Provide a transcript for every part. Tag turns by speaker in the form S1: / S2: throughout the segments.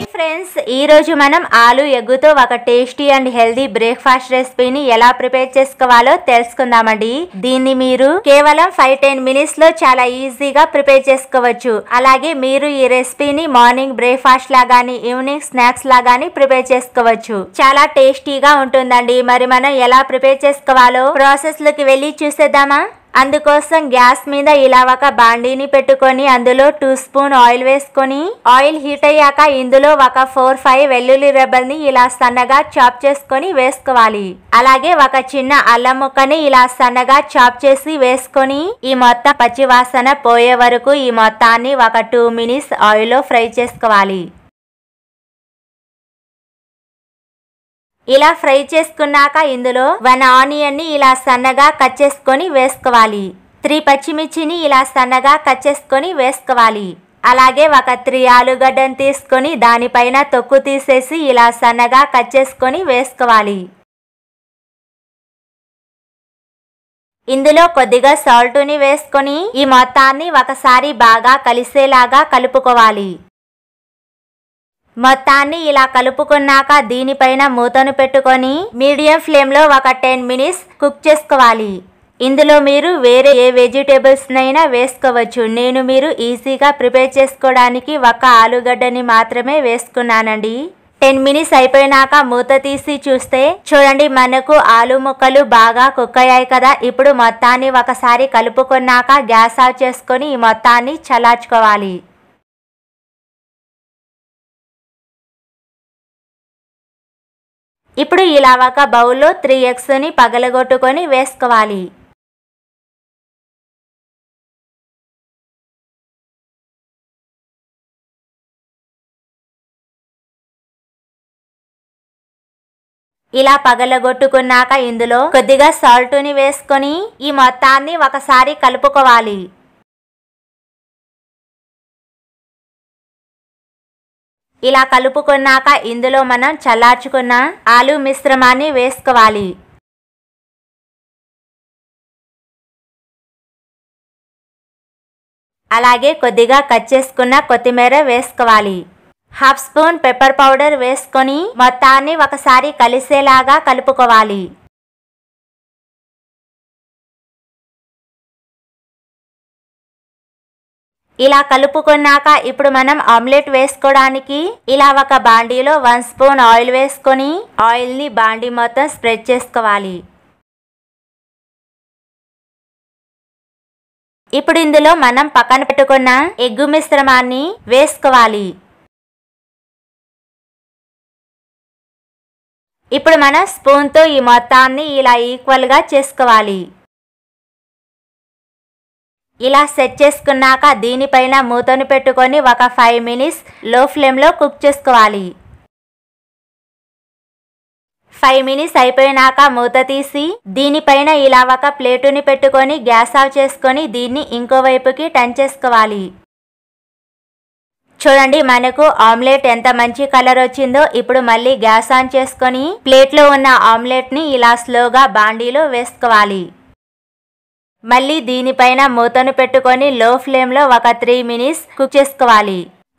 S1: hi friends ఈరోజు మనం ఆలు ఎగ్గుతో ఒక టేస్టీ అండ్ హెల్దీ బ్రేక్ఫాస్ట్ రెసిపీని ఎలా ప్రిపేర్ చేసుకోవాలో తెలుసుకుందామండి దీన్ని మీరు కేవలం ఫైవ్ టెన్ మినిట్స్ లో చాలా ఈజీగా ప్రిపేర్ చేసుకోవచ్చు అలాగే మీరు ఈ రెసిపీని మార్నింగ్ బ్రేక్ఫాస్ట్ లాగాని ఈవినింగ్ స్నాక్స్ లాగాని ప్రిపేర్ చేసుకోవచ్చు చాలా టేస్టీగా ఉంటుందండి మరి మనం ఎలా ప్రిపేర్ చేసుకోవాలో ప్రాసెస్ లోకి వెళ్ళి చూసేద్దామా అందుకోసం గ్యాస్ మీద ఇలా ఒక బాండీని పెట్టుకొని అందులో టూ స్పూన్ ఆయిల్ వేసుకొని ఆయిల్ హీట్ అయ్యాక ఇందులో ఒక ఫోర్ ఫైవ్ వెల్లుల్లి రెబ్బల్ని ఇలా సన్నగా చాప్ చేసుకొని వేసుకోవాలి అలాగే ఒక చిన్న అల్లం ముక్కని ఇలా సన్నగా చాప్ చేసి వేసుకొని ఈ మొత్తం పచ్చివాసన పోయే వరకు ఈ మొత్తాన్ని ఒక టూ మినిట్స్ ఆయిల్లో ఫ్రై చేసుకోవాలి ఇలా ఫ్రై చేసుకున్నాక ఇందులో వన్ ఆనియన్ని ఇలా సన్నగా కట్ చేసుకొని వేసుకోవాలి త్రీ పచ్చిమిర్చిని ఇలా సన్నగా కట్ చేసుకొని వేసుకోవాలి అలాగే ఒక త్రీ ఆలుగడ్డను తీసుకొని దానిపైన తొక్కు తీసేసి ఇలా సన్నగా కట్ చేసుకొని వేసుకోవాలి ఇందులో కొద్దిగా సాల్ట్ని వేసుకొని ఈ మొత్తాన్ని ఒకసారి బాగా కలిసేలాగా కలుపుకోవాలి మొత్తాన్ని ఇలా కలుపుకున్నాక దీనిపైన మూతను పెట్టుకొని మీడియం ఫ్లేమ్లో ఒక టెన్ మినిట్స్ కుక్ చేసుకోవాలి ఇందులో మీరు వేరే ఏ వెజిటేబుల్స్నైనా వేసుకోవచ్చు నేను మీరు ఈజీగా ప్రిపేర్ చేసుకోవడానికి ఒక ఆలుగడ్డని మాత్రమే వేసుకున్నానండి టెన్ మినిట్స్ అయిపోయినాక మూత తీసి చూస్తే చూడండి మనకు ఆలు ముక్కలు బాగా కుక్ అయ్యాయి కదా ఇప్పుడు మొత్తాన్ని ఒకసారి కలుపుకున్నాక గ్యాస్ ఆఫ్ చేసుకొని ఈ మొత్తాన్ని చల్లార్చుకోవాలి
S2: ఇప్పుడు ఈ ఒక బౌల్లో త్రీ ఎగ్స్ని పగలగొట్టుకొని వేసుకోవాలి
S1: ఇలా పగలగొట్టుకున్నాక ఇందులో కొద్దిగా సాల్ట్ని వేసుకొని ఈ మొత్తాన్ని ఒకసారి కలుపుకోవాలి
S2: ఇలా కలుపుకున్నాక ఇందులో మనం చల్లార్చుకున్న ఆలు మిశ్రమాన్ని వేసుకోవాలి
S1: అలాగే కొద్దిగా కట్ చేసుకున్న కొత్తిమీర వేసుకోవాలి హాఫ్ స్పూన్ పెప్పర్ పౌడర్ వేసుకొని మొత్తాన్ని ఒకసారి కలిసేలాగా కలుపుకోవాలి ఇలా కలుపుకున్నాక ఇప్పుడు మనం ఆమ్లెట్ వేసుకోవడానికి ఇలా ఒక బాండీలో వన్ స్పూన్ ఆయిల్ వేసుకొని ఆయిల్ని బాండీ మొత్తం స్ప్రెడ్ చేసుకోవాలి ఇప్పుడు ఇందులో మనం పక్కన పెట్టుకున్న ఎగ్గు మిశ్రమాన్ని వేసుకోవాలి ఇప్పుడు మనం స్పూన్తో ఈ మొత్తాన్ని ఇలా ఈక్వల్గా చేసుకోవాలి ఇలా సెట్ చేసుకున్నాక దీనిపైన మూతను పెట్టుకొని ఒక ఫైవ్ మినిట్స్ లో ఫ్లేమ్లో కుక్ చేసుకోవాలి ఫైవ్ మినిట్స్ అయిపోయినాక మూత తీసి దీనిపైన ఇలా ఒక ప్లేటుని పెట్టుకొని గ్యాస్ ఆఫ్ చేసుకొని దీన్ని ఇంకోవైపుకి టర్న్ చేసుకోవాలి చూడండి మనకు ఆమ్లెట్ ఎంత మంచి కలర్ వచ్చిందో ఇప్పుడు మళ్ళీ గ్యాస్ ఆన్ చేసుకొని ప్లేట్లో ఉన్న ఆమ్లెట్ని ఇలా స్లోగా బాండీలో వేసుకోవాలి మళ్ళీ దీనిపైన మూతను పెట్టుకొని లో ఫ్లేమ్లో ఒక త్రీ మినిట్స్ కుక్ చేసుకోవాలి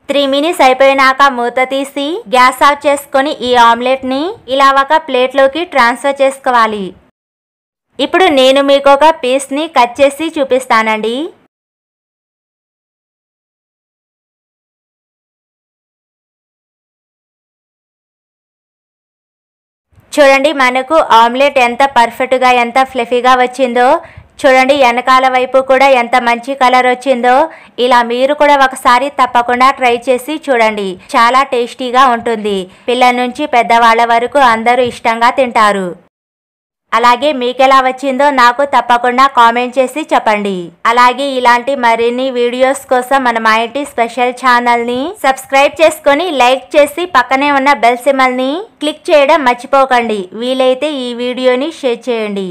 S1: త్రీ మినిట్స్ అయిపోయినాక మూత తీసి గ్యాస్ ఆఫ్ చేసుకొని ఈ ఆమ్లెట్ని ఇలా ఒక ప్లేట్లోకి ట్రాన్స్ఫర్ చేసుకోవాలి ఇప్పుడు నేను మీకు ఒక పీస్ని కట్ చేసి చూపిస్తానండి చూడండి మనకు ఆమ్లెట్ ఎంత పర్ఫెక్ట్గా ఎంత ఫ్లఫీగా వచ్చిందో చూడండి వెనకాల వైపు కూడా ఎంత మంచి కలర్ వచ్చిందో ఇలా మీరు కూడా ఒకసారి తప్పకుండా ట్రై చేసి చూడండి చాలా టేస్టీగా ఉంటుంది పిల్లల నుంచి పెద్దవాళ్ళ వరకు అందరూ ఇష్టంగా తింటారు అలాగే మీకెలా వచ్చిందో నాకు తప్పకుండా కామెంట్ చేసి చెప్పండి అలాగే ఇలాంటి మరిన్ని వీడియోస్ కోసం మన మా ఇంటి స్పెషల్ ఛానల్ని సబ్స్క్రైబ్ చేసుకొని లైక్ చేసి పక్కనే ఉన్న బెల్ సిమల్ని క్లిక్ చేయడం మర్చిపోకండి వీలైతే ఈ వీడియోని షేర్ చేయండి